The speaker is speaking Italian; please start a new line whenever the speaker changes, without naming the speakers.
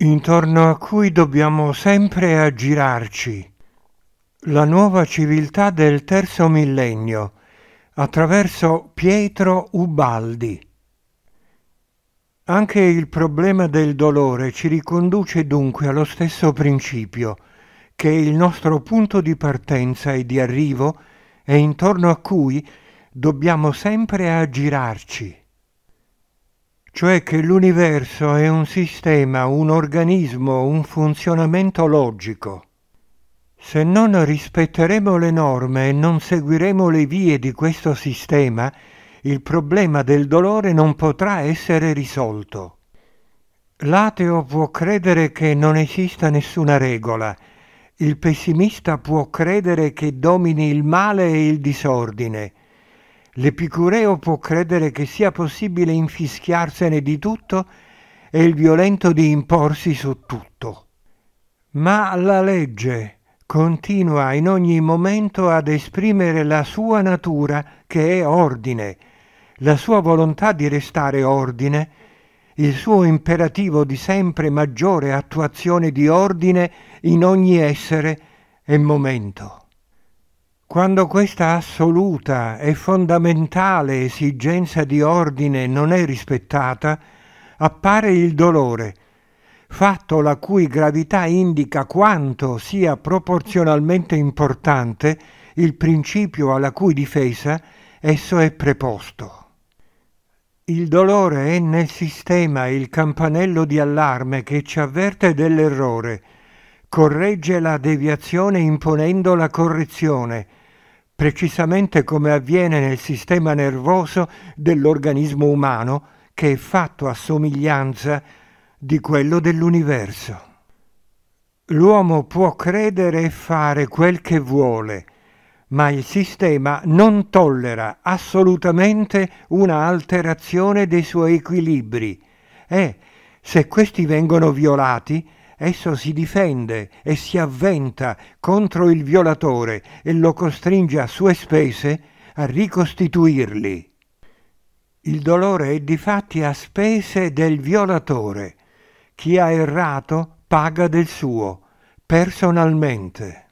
intorno a cui dobbiamo sempre aggirarci, la nuova civiltà del terzo millennio, attraverso Pietro Ubaldi. Anche il problema del dolore ci riconduce dunque allo stesso principio, che il nostro punto di partenza e di arrivo è intorno a cui dobbiamo sempre aggirarci cioè che l'universo è un sistema, un organismo, un funzionamento logico. Se non rispetteremo le norme e non seguiremo le vie di questo sistema, il problema del dolore non potrà essere risolto. L'ateo può credere che non esista nessuna regola, il pessimista può credere che domini il male e il disordine, l'epicureo può credere che sia possibile infischiarsene di tutto e il violento di imporsi su tutto. Ma la legge continua in ogni momento ad esprimere la sua natura che è ordine, la sua volontà di restare ordine, il suo imperativo di sempre maggiore attuazione di ordine in ogni essere e momento. Quando questa assoluta e fondamentale esigenza di ordine non è rispettata, appare il dolore, fatto la cui gravità indica quanto sia proporzionalmente importante il principio alla cui difesa esso è preposto. Il dolore è nel sistema il campanello di allarme che ci avverte dell'errore, corregge la deviazione imponendo la correzione, precisamente come avviene nel sistema nervoso dell'organismo umano che è fatto a somiglianza di quello dell'universo. L'uomo può credere e fare quel che vuole, ma il sistema non tollera assolutamente una alterazione dei suoi equilibri e, se questi vengono violati, esso si difende e si avventa contro il violatore e lo costringe a sue spese a ricostituirli. Il dolore è difatti a spese del violatore. Chi ha errato paga del suo, personalmente.